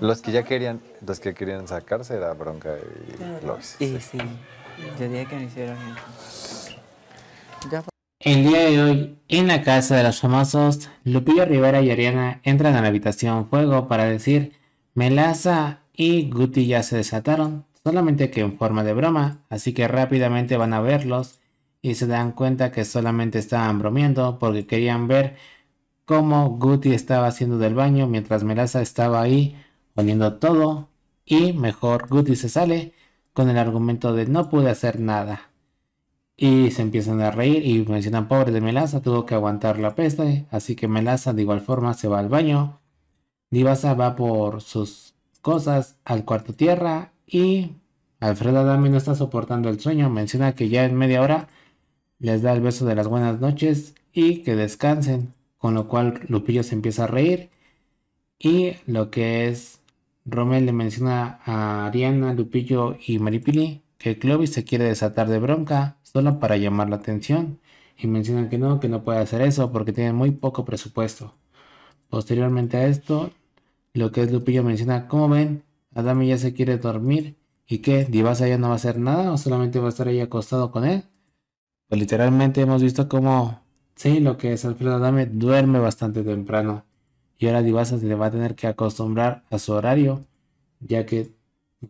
Los que ya querían, los que querían sacarse era Bronca y los... sí, yo diría que no hicieron eso. El día de hoy, en la casa de los famosos, Lupillo Rivera y Ariana entran a la habitación Fuego para decir, Melaza y Guti ya se desataron, solamente que en forma de broma, así que rápidamente van a verlos y se dan cuenta que solamente estaban bromeando porque querían ver cómo Guti estaba haciendo del baño mientras Melaza estaba ahí poniendo todo y mejor Goody se sale con el argumento de no pude hacer nada. Y se empiezan a reír y mencionan pobre de Melaza, tuvo que aguantar la peste, así que Melaza de igual forma se va al baño. Divasa va por sus cosas al cuarto tierra y Alfredo Adami no está soportando el sueño, menciona que ya en media hora les da el beso de las buenas noches y que descansen, con lo cual Lupillo se empieza a reír y lo que es Romel le menciona a Ariana, Lupillo y Maripili que Clovis se quiere desatar de bronca solo para llamar la atención y mencionan que no, que no puede hacer eso porque tiene muy poco presupuesto. Posteriormente a esto, lo que es Lupillo menciona, cómo ven, Adame ya se quiere dormir y que Divasa ya no va a hacer nada o solamente va a estar ahí acostado con él. Pues literalmente hemos visto cómo sí, lo que es Alfredo Adame duerme bastante temprano y ahora Divasa se va a tener que acostumbrar a su horario, ya que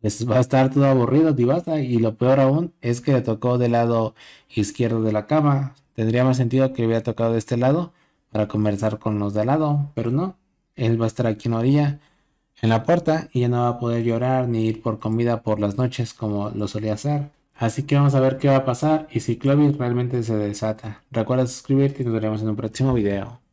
pues, va a estar todo aburrido Divasa y lo peor aún es que le tocó del lado izquierdo de la cama. Tendría más sentido que le hubiera tocado de este lado para conversar con los de al lado, pero no, él va a estar aquí en orilla, en la puerta, y ya no va a poder llorar ni ir por comida por las noches como lo solía hacer. Así que vamos a ver qué va a pasar y si Clovis realmente se desata. Recuerda suscribirte y nos veremos en un próximo video.